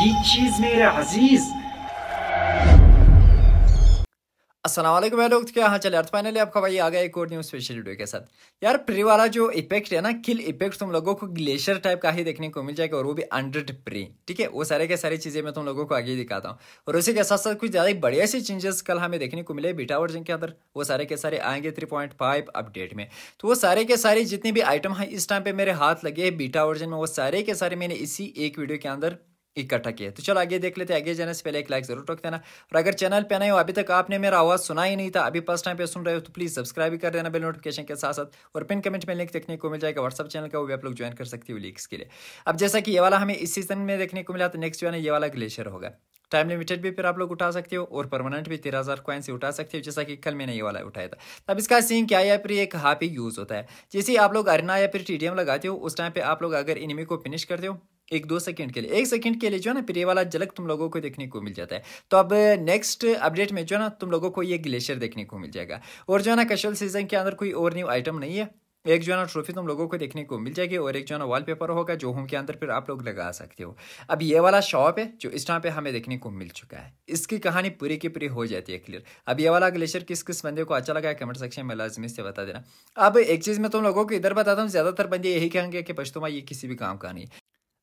ये चीज मेरे अजीज असलम लोग क्या हाँ चले अर्थ फाइनली आपका भाई आ गया एक और न्यू स्पेशल वीडियो के साथ यार प्री वाला जो इफेक्ट है ना किल इफेक्ट तुम लोगों को ग्लेशियर टाइप का ही देखने को मिल जाएगा और वो भी अंड्रेड प्री ठीक है वो सारे के सारी चीज़ें मैं तुम लोगों को आगे दिखाता हूँ और उसी के साथ साथ कुछ ज़्यादा बढ़िया से चेंजेस कल हमें देखने को मिले बीटा वर्जन के अंदर वो सारे के सारे आएंगे थ्री पॉइंट फाइव अपडेट में तो वो सारे के सारे जितने भी आइटम हैं इस टाइम पर मेरे हाथ लगे बीटा वर्जन में वो सारे के सारे मैंने इसी एक वीडियो के अंदर इकट्ठा किया तो चलो आगे देख लेते हैं आगे जाने से पहले एक लाइक जरूर ठोक देना और अगर चैनल पे नए हो अभी तक आपने मेरा आवाज़ सुना ही नहीं था अभी फर्स्ट टाइम पे सुन रहे हो तो प्लीज़ सब्सक्राइब भी कर देना बेल नोटिफिकेशन के साथ साथ और पिन कमेंट में लिंक देखने को मिल जाएगा व्हाट्सअप चैनल का वो भी आप लोग ज्वाइन कर सकती हो लिंक्स के लिए अब जैसा कि ये वाला हमें इस सीजन में देखने को मिला तो नेक्स्ट जो है ये वाला ग्लेशियर होगा टाइम लिमिटेड भी फिर आप लोग उठा सकते हो और परमानेंट भी तेरह हज़ार क्वाइन से उठा सकते हो जैसा कि कल मैंने ये वाला उठाया था तब इसका सीन क्या या फिर एक हाफ ही यूज़ होता है जैसे आप लोग अरना या फिर टीडीएम लगाते हो उस टाइम पे आप लोग अगर इनमी को फिनिश करते हो एक दो सेकंड के लिए एक सेकंड के लिए जो है ना फिर ये वाला झलक तुम लोगों को देखने को मिल जाता है तो अब नेक्स्ट अपडेट में जो है ना तुम लोगों को ये ग्लेशियर देखने को मिल जाएगा और जो है ना कशल सीजन के अंदर कोई और न्यू आइटम नहीं है एक जो है ना ट्रॉफी तुम लोगों को देखने को मिल जाएगी और एक जो है ना वॉलपेपर होगा जो होम के अंदर फिर आप लोग लगा सकते हो अब ये वाला शॉप है जो इस टाइम पे हमें देखने को मिल चुका है इसकी कहानी पूरी की पूरी हो जाती है क्लियर अब ये वाला ग्लेशियर किस किस बंदे को अच्छा लगा है कमेंट सेक्शन में लाजमी से बता देना अब एक चीज़ में तुम लोगों को इधर बताता हूँ ज़्यादातर बंदे यही कहेंगे कि पश्तुमा ये किसी भी काम का नहीं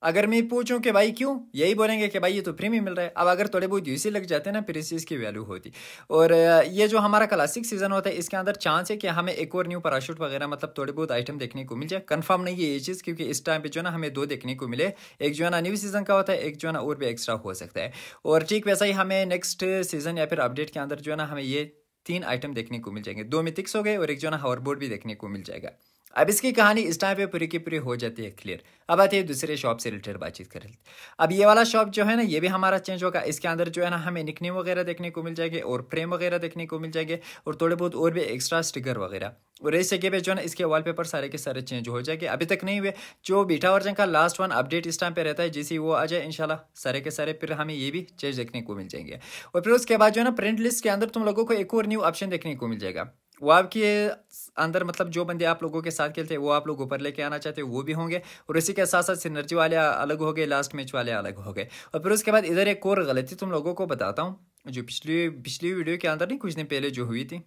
अगर मैं पूछूं कि भाई क्यों यही बोलेंगे कि भाई ये तो फ्री में मिल रहा है अब अगर थोड़े बहुत यूसी लग जाते हैं ना फिर इस चीज़ की वैल्यू होती और ये जो हमारा क्लासिक सीजन होता है इसके अंदर चांस है कि हमें एक और न्यू पैराशूट वगैरह मतलब थोड़े बहुत आइटम देखने को मिल जाए कन्फर्म नहीं है ये चीज़ क्योंकि इस टाइम पर जो ना हमें दो देखने को मिले एक जो है ना न्यू सीजन का होता है एक जो है ना और भी एक्स्ट्रा हो सकता है और ठीक वैसा ही हमें नेक्स्ट सीजन या फिर अपडेट के अंदर जो है ना हमें ये तीन आइटम देखने को मिल जाएंगे दो मिथिक्स हो गए और एक जो है ना हावर बोर्ड भी देखने को मिल जाएगा अब इसकी कहानी इस टाइम पे पूरी की पूरी हो जाती है क्लियर अब आती है दूसरे शॉप से रिलेटेड बातचीत कर लेते अब ये वाला शॉप जो है ना ये भी हमारा चेंज होगा इसके अंदर जो है ना हमें निकने वगैरह देखने को मिल जाएगी और फ्रेम वगैरह देखने को मिल जाएगी और थोड़े बहुत और भी एक्स्ट्रा स्टिकर वगैरह और इस जगह पे जो है ना इसके वॉलपेपर सारे के सारे चेंज हो जाएंगे अभी तक नहीं हुए जो बीटा वर्जन का लास्ट वन अपडेट इस टाइम पे रहता है जैसे वो आ जाए इंशाल्लाह सारे के सारे फिर हमें ये भी चेंज देखने को मिल जाएंगे और फिर उसके बाद जो है ना प्रिंट लिस्ट के अंदर तुम लोगों को एक और न्यू ऑप्शन देखने को मिल जाएगा वो आपके अंदर मतलब जो बंदे आप लोगों के साथ खेलते हैं वो आप लोग ऊपर लेके आना चाहते हैं वो भी होंगे और इसी के साथ साथ सिनर्जी वाले अलग हो गए लास्ट मैच वाले अलग हो गए और फिर उसके बाद इधर एक और गलती तुम लोगों को बताता हूँ जो पिछली पिछली वीडियो के अंदर नहीं कुछ दिन पहले जो हुई थी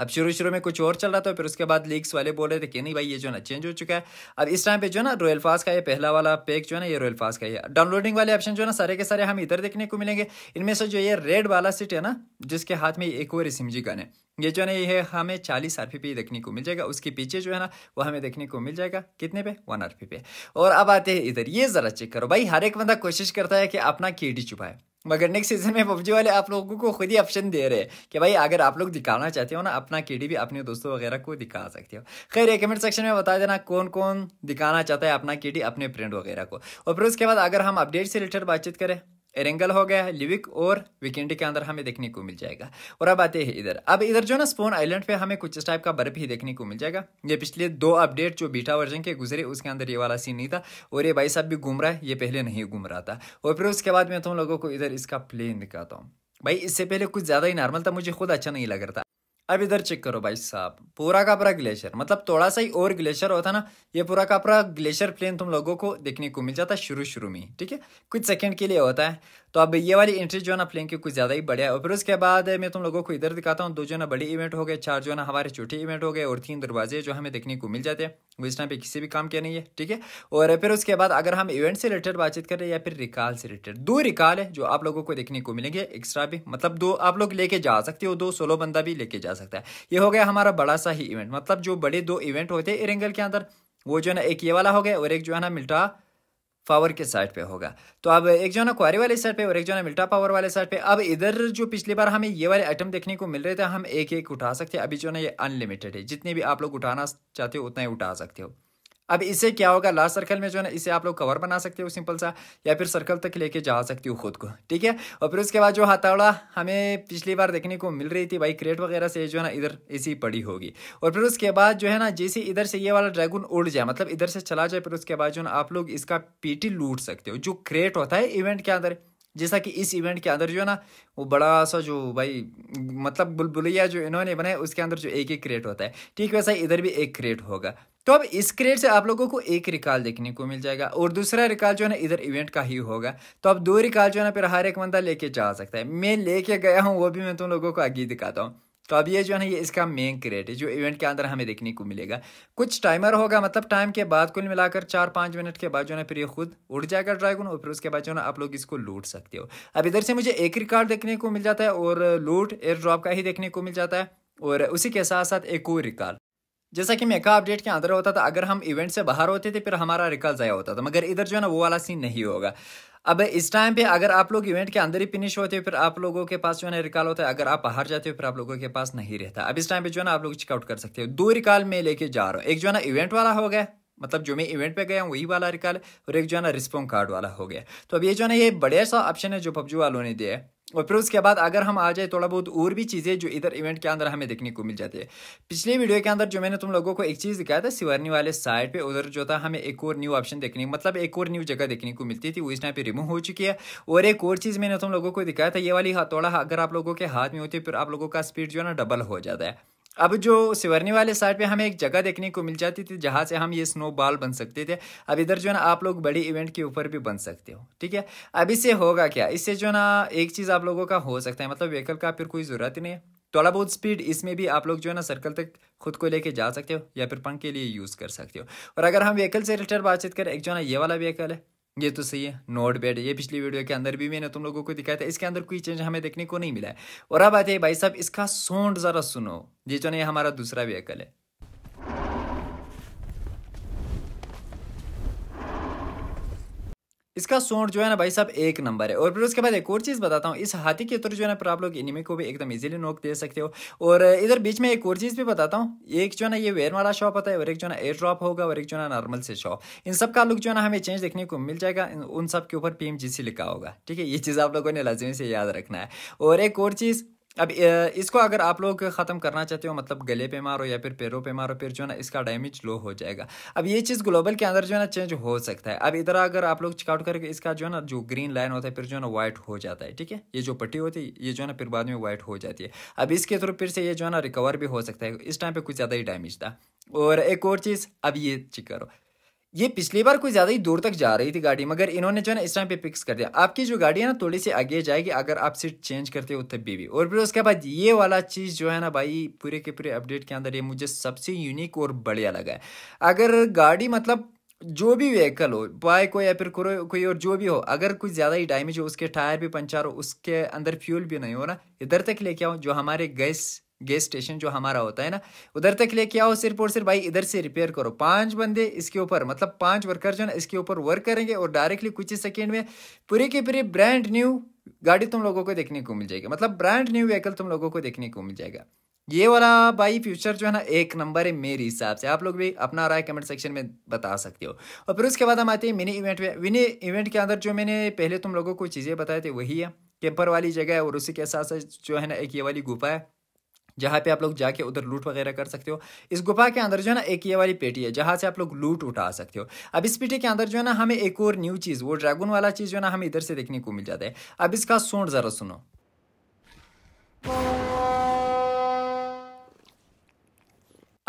अब शुरू शुरू में कुछ और चल रहा था फिर उसके बाद लीक्स वाले बोल रहे थे कि नहीं भाई ये जो ना चेंज हो चुका है अब इस टाइम पे जो ना रॉयल फास्ट का ये पहला वाला पैक जो है ना ये रॉयल फास्ट का ये डाउनलोडिंग वाले ऑप्शन जो है ना सारे के सारे हम इधर देखने को मिलेंगे इनमें से जो ये रेड वाला सीट है ना जिसके हाथ में एक और सिमजी गन है ये जो है ना ये हमें चालीस आर पे देखने को मिल जाएगा उसके पीछे जो है ना वो हमें देखने को मिल जाएगा कितने पे वन आर पे और अब आते हैं इधर ये ज़रा चेक करो भाई हर एक बंदा कोशिश करता है कि अपना डी छुपाए मगर नेक्स्ट सीजन में पबजी वाले आप लोगों को खुद ही ऑप्शन दे रहे हैं कि भाई अगर आप लोग दिखाना चाहते हो ना अपना के भी अपने दोस्तों वगैरह को दिखा सकते हो खैर कमेंट सेक्शन में बता देना कौन कौन दिखाना चाहता है अपना के अपने फ्रेंड वगैरह को और फिर उसके बाद अगर हम अपडेट से रिलेटेड बातचीत करें एरेंगल हो गया है लिविक और विकेंडी के अंदर हमें देखने को मिल जाएगा और अब आते हैं इधर अब इधर जो ना स्पोन आइलैंड पे हमें कुछ इस टाइप का बर्फ ही देखने को मिल जाएगा ये पिछले दो अपडेट जो बीटा वर्जन के गुजरे उसके अंदर ये वाला सीन नहीं था और ये भाई साहब भी घूम रहा है ये पहले नहीं घूम रहा था और फिर उसके बाद मैं तुम लोगों को इधर इसका प्लेन दिखाता हूँ भाई इससे पहले कुछ ज़्यादा ही नॉर्मल था मुझे खुद अच्छा नहीं लग रहा था अब इधर चेक करो भाई साहब पूरा का पूरा ग्लेशियर मतलब थोड़ा सा ही और ग्लेशियर होता ना ये पूरा का पूरा ग्लेशियर प्लेन तुम लोगों को देखने को मिल जाता है शुरू शुरू में ठीक है कुछ सेकंड के लिए होता है तो अब ये वाली एंट्री जो है ना फ्लिंग की कुछ ज़्यादा ही बढ़िया है और फिर उसके बाद मैं तुम लोगों को इधर दिखाता हूँ दो जो ना बड़ी इवेंट हो गए चार जो ना हमारे छोटे इवेंट हो गए और तीन दरवाजे जो हमें देखने को मिल जाते हैं वो इस टाइम पे किसी भी काम के नहीं है ठीक है और फिर उसके बाद अगर हम इवेंट से रिलेटेड बातचीत करें या फिर रिकाल से रिलेटेड दो रिकाल है जो आप लोगों को देखने को मिलेंगे एक्स्ट्रा भी मतलब दो आप लोग लेके जा सकते हो दो सोलो बंदा भी लेके जा सकता है ये हो गया हमारा बड़ा सा ही इवेंट मतलब जो बड़े दो इवेंट होते हैं इरेंगल के अंदर वो जो है ना एक ये वाला हो गया और एक जो है ना मिल्टा पावर के साइड पे होगा तो अब एक जो है ना क्वारी वाले साइड पे और एक जो है ना मिल्टा पावर वाले साइड पे अब इधर जो पिछली बार हमें ये वाले आइटम देखने को मिल रहे थे हम एक एक उठा सकते हैं अभी जो है ना ये अनलिमिटेड है जितने भी आप लोग उठाना चाहते हो उतना ही उठा सकते हो अब इसे क्या होगा लास्ट सर्कल में जो है ना इसे आप लोग कवर बना सकते हो सिंपल सा या फिर सर्कल तक लेके जा सकते हो खुद को ठीक है और फिर उसके बाद जो हथौड़ा हमें पिछली बार देखने को मिल रही थी भाई क्रेट वगैरह से जो है ना इधर इसी पड़ी होगी और फिर उसके बाद जो है ना जैसे इधर से ये वाला ड्रैगन उड़ जाए मतलब इधर से चला जाए फिर उसके बाद जो है ना आप लोग इसका पीटी लूट सकते हो जो क्रेट होता है इवेंट के अंदर जैसा कि इस इवेंट के अंदर जो है ना वो बड़ा सा जो भाई मतलब बुलबुलिया जो इन्होंने बनाया उसके अंदर जो एक एक क्रिएट होता है ठीक वैसा इधर भी एक क्रिएट होगा तो अब इस क्रिएट से आप लोगों को एक रिकॉल देखने को मिल जाएगा और दूसरा रिकॉल जो है ना इधर इवेंट का ही होगा तो अब दो रिकॉल जो है ना फिर हर एक बंदा लेके जा सकता है मैं लेके गया हूँ वो भी मैं तुम लोगों को आगे दिखाता हूँ तो अब ये जो है ना ये इसका मेन क्रेट है जो इवेंट के अंदर हमें देखने को मिलेगा कुछ टाइमर होगा मतलब टाइम के बाद कुल मिलाकर चार पाँच मिनट के बाद जो है ना फिर ये खुद उड़ जाएगा ड्रैगन और फिर उसके बाद जो है ना आप लोग इसको लूट सकते हो अब इधर से मुझे एक रिकॉर्ड देखने को मिल जाता है और लूट एयर ड्रॉप का ही देखने को मिल जाता है और उसी के साथ साथ एक और रिकॉर्ड जैसा कि मेका अपडेट के अंदर होता था अगर हम इवेंट से बाहर होते थे फिर हमारा रिकॉल ज़ाया होता था मगर इधर जो है ना वो वाला सीन नहीं होगा अब इस टाइम पे अगर आप लोग इवेंट के अंदर ही फिनिश होते हो फिर आप लोगों के पास जो है ना रिकॉल होता है अगर आप बाहर जाते हो फिर आप लोगों के पास नहीं रहता अब इस टाइम पे जो है ना आप लोग चेकआउट कर सकते हो दो रिकॉल में लेके जा रहा हूँ एक जो है ना इवेंट वाला हो गया मतलब जो मैं इवेंट पे गया हूँ वही वाला रिकॉल और एक जो है ना रिस्पॉन्स कार्ड वाला हो गया तो अब ये जो है ना ये बढ़िया सा ऑप्शन है जो पबजी वालों ने दिया है और फिर उसके बाद अगर हम आ जाए थोड़ा बहुत और भी चीज़ें जो इधर इवेंट के अंदर हमें देखने को मिल जाती है पिछले वीडियो के अंदर जो मैंने तुम लोगों को एक चीज़ दिखाया था सिवर्नी वाले साइड पे उधर जो था हमें एक और न्यू ऑप्शन देखने मतलब एक और न्यू जगह देखने को मिलती थी वो इस टाइम पर रिमूव हो चुकी है और एक और चीज़ मैंने तुम लोगों को दिखाया था ये वाली हथौड़ा अगर आप लोगों के हाथ में होती है फिर आप लोगों का स्पीड जो है ना डबल हो जाता है अब जो सिवरनी वाले साइड पे हमें एक जगह देखने को मिल जाती थी जहाँ से हम ये स्नो बॉल बन सकते थे अब इधर जो है ना आप लोग बड़ी इवेंट के ऊपर भी बन सकते हो ठीक है अब इससे होगा क्या इससे जो ना एक चीज़ आप लोगों का हो सकता है मतलब व्हीकल का फिर कोई ज़रूरत ही नहीं है थोड़ा बहुत स्पीड इसमें भी आप लोग जो है ना सर्कल तक खुद को लेके जा सकते हो या फिर पंख के लिए यूज़ कर सकते हो और अगर हम व्हीकल से रिलेटेड बातचीत करें एक जो है ना ये वाला व्हीकल है ये तो सही है नोट बैड ये पिछली वीडियो के अंदर भी मैंने तुम लोगों को दिखाया था इसके अंदर कोई चेंज हमें देखने को नहीं मिला है और अब आते हैं भाई साहब इसका साउंड ज़रा सुनो ये जो नहीं हमारा दूसरा व्हीकल है इसका सोट जो है ना भाई साहब एक नंबर है और फिर उसके बाद एक और चीज़ बताता हूँ इस हाथी के थ्रू जो है ना फिर आप लोग इनमें को भी एकदम इजिली नोक दे सकते हो और इधर बीच में एक और चीज़ भी बताता हूँ एक जो है ना ये वेयर वाला शॉप आता है और एक जो ना एयर ड्रॉप होगा और एक जो ना नॉर्मल से शॉप इन सब का लुक जो है ना हमें चेंज देखने को मिल जाएगा उन सब के ऊपर पी लिखा होगा ठीक है ये चीज़ आप लोगों ने लाजमी से याद रखना है और एक और चीज़ अब इसको अगर आप लोग ख़त्म करना चाहते हो मतलब गले पे मारो या फिर पैरों पे मारो फिर जो है ना इसका डैमेज लो हो जाएगा अब ये चीज़ ग्लोबल के अंदर जो है ना चेंज हो सकता है अब इधर अगर आप लोग चेकआउट करके इसका जो है ना जो ग्रीन लाइन होता है फिर जो है ना वाइट हो जाता है ठीक है ये जो पट्टी होती है ये जो है ना फिर बाद में वाइट हो जाती है अब इसके थ्रू फिर से ये जो है ना रिकवर भी हो सकता है इस टाइम पर कुछ ज़्यादा ही डैमेज था और एक और चीज़ अब ये चेक करो ये पिछली बार कोई ज़्यादा ही दूर तक जा रही थी गाड़ी मगर इन्होंने जो है ना इस टाइम पे फिक्स कर दिया आपकी जो गाड़ी है ना थोड़ी सी आगे जाएगी अगर आप सीट चेंज करते हो तब भी, और फिर उसके बाद ये वाला चीज़ जो है ना भाई पूरे के पूरे अपडेट के अंदर ये मुझे सबसे यूनिक और बढ़िया लगा है अगर गाड़ी मतलब जो भी व्हीकल हो बाइक हो या फिर कोई और जो भी हो अगर कुछ ज़्यादा ही डैमेज हो उसके टायर भी पंचर हो उसके अंदर फ्यूल भी नहीं हो ना इधर तक लेके आओ जो हमारे गैस गैस स्टेशन जो हमारा होता है ना उधर तक लेके आओ सिर्फ और सिर्फ भाई इधर से रिपेयर करो पांच बंदे इसके ऊपर मतलब पांच वर्कर जो ना इसके ऊपर वर्क करेंगे और डायरेक्टली कुछ ही सेकेंड में पूरे के पूरे ब्रांड न्यू गाड़ी तुम लोगों को देखने को मिल जाएगी मतलब ब्रांड न्यू व्हीकल तुम लोगों को देखने को मिल जाएगा ये वाला भाई फ्यूचर जो है ना एक नंबर है मेरे हिसाब से आप लोग भी अपना राय कमेंट सेक्शन में बता सकते हो और फिर उसके बाद हम आते हैं मिनी इवेंट में मिनी इवेंट के अंदर जो मैंने पहले तुम लोगों को चीज़ें बताई थी वही है कैंपर वाली जगह है और उसी के साथ साथ जो है ना एक ये वाली गुफा है जहाँ पे आप लोग जाके उधर लूट वगैरह कर सकते हो इस गुफा के अंदर जो है ना एक ये वाली पेटी है जहाँ से आप लोग लूट उठा सकते हो अब इस पेटी के अंदर जो है ना हमें एक और न्यू चीज़ वो ड्रैगन वाला चीज़ जो है ना हमें इधर से देखने को मिल जाता है अब इसका सोंड ज़रा सुनो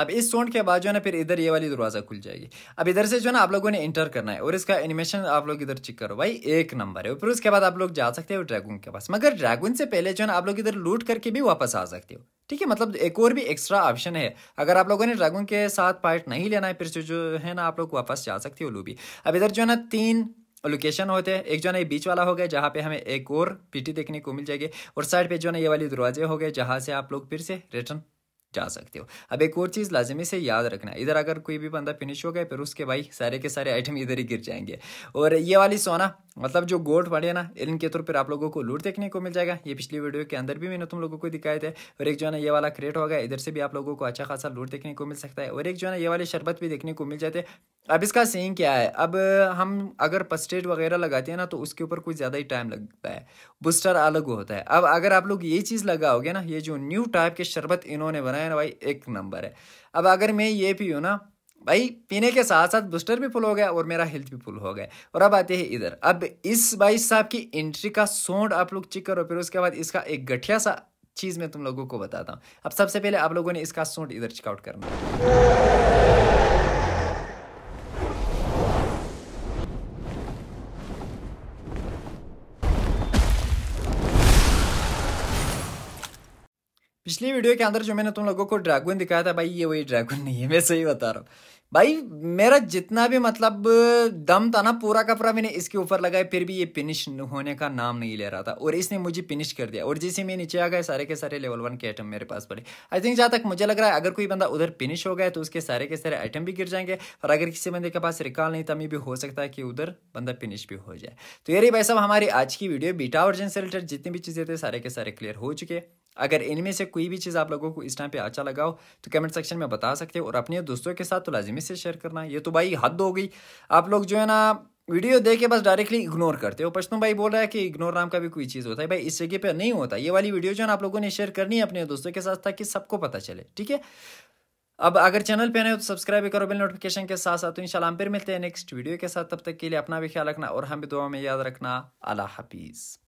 अब इस सोंड के बाद जो है ना फिर इधर ये वाली दरवाज़ा खुल जाएगी अब इधर से जो है ना आप लोगों ने इंटर करना है और इसका एनिमेशन आप लोग इधर चेक करो भाई एक नंबर है फिर उसके बाद आप लोग जा सकते हो ड्रैगन के पास मगर ड्रैगन से पहले जो है ना आप लोग इधर लूट करके भी वापस आ सकते हो ठीक है मतलब एक और भी एक्स्ट्रा ऑप्शन है अगर आप लोगों ने ड्रैगन के साथ पार्ट नहीं लेना है फिर जो है ना आप लोग वापस जा सकते हो लूबी अब इधर जो है ना तीन लोकेशन होते हैं एक जो है ना ये बीच वाला हो गया जहाँ पे हमें एक और पीटी देखने को मिल जाएगी और साइड पे जो है ना ये वाली दरवाजे हो गए जहाँ से आप लोग फिर से रिटर्न जा सकते हो अब एक और चीज़ लाजमी से याद रखना इधर अगर कोई भी बंदा फिनिश हो गया फिर उसके भाई सारे के सारे आइटम इधर ही गिर जाएंगे और ये वाली सोना मतलब जो गोल्ड पड़े ना इनके तौर पर आप लोगों को लूट देखने को मिल जाएगा ये पिछली वीडियो के अंदर भी मैंने तुम लोगों को दिखाए थे और एक जो है ना ये वाला क्रिएट होगा इधर से भी आप लोगों को अच्छा खासा लूट देखने को मिल सकता है और एक जो है ना ये वाले शरबत भी देखने को मिल जाते हैं अब इसका सीन क्या है अब हम अगर पस्टेट वगैरह लगाते हैं ना तो उसके ऊपर कुछ ज़्यादा ही टाइम लगता है बूस्टर अलग होता है अब अगर आप लोग ये चीज़ लगाओगे ना ये जो न्यू टाइप के शरबत इन्होंने बनाया ना भाई एक नंबर है अब अगर मैं ये पीऊँ ना भाई पीने के साथ साथ बूस्टर भी फुल हो गया और मेरा हेल्थ भी फुल हो गया और अब आते हैं इधर अब इस भाई साहब की एंट्री का सोंड आप लोग चेक करो फिर उसके बाद इसका एक गठिया सा चीज़ मैं तुम लोगों को बताता हूँ अब सबसे पहले आप लोगों ने इसका सोंड इधर चेकआउट करना पिछली वीडियो के अंदर जो मैंने तुम लोगों को ड्रैगन दिखाया था भाई ये वही ड्रैगन नहीं है मैं सही बता रहा हूँ भाई मेरा जितना भी मतलब दम था ना पूरा का पूरा मैंने इसके ऊपर लगाया फिर भी ये फिनिश होने का नाम नहीं ले रहा था और इसने मुझे फिनिश कर दिया और जैसे मैं नीचे आ गए सारे के सारे लेवल वन के आइटम मेरे पास पड़े आई थिंक जहाँ तक मुझे लग रहा है अगर कोई बंदा उधर फिनिश हो गया तो उसके सारे के सारे आइटम भी गिर जाएंगे और अगर किसी बंदे के पास रिकॉल नहीं तमी भी हो सकता है कि उधर बंदा फिनिश भी हो जाए तो ये रही भाई साहब हमारी आज की वीडियो बीटा और से जितनी भी चीज़ें थे सारे के सारे क्लियर हो चुके अगर इनमें से कोई भी चीज़ आप लोगों को इस टाइम पे अच्छा लगा हो तो कमेंट सेक्शन में बता सकते हो और अपने दोस्तों के साथ तो लाजिमी से शेयर करना ये तो भाई हद हो गई आप लोग जो है ना वीडियो देख के बस डायरेक्टली इग्नोर करते हो पश्चिम भाई बोल रहा है कि इग्नोर नाम का भी कोई चीज़ होता है भाई इस जगह पर नहीं होता ये वाली वीडियो जो है आप लोगों ने शेयर करनी है अपने दोस्तों के साथ ताकि सबको पता चले ठीक है अब अगर चैनल पे नए हो तो सब्सक्राइब करो बिल नोटिफिकेशन के साथ साथ तो इंशाल्लाह हम फिर मिलते हैं नेक्स्ट वीडियो के साथ तब तक के लिए अपना भी ख्याल रखना और हम भी दुआ में याद रखना अला हाफिज़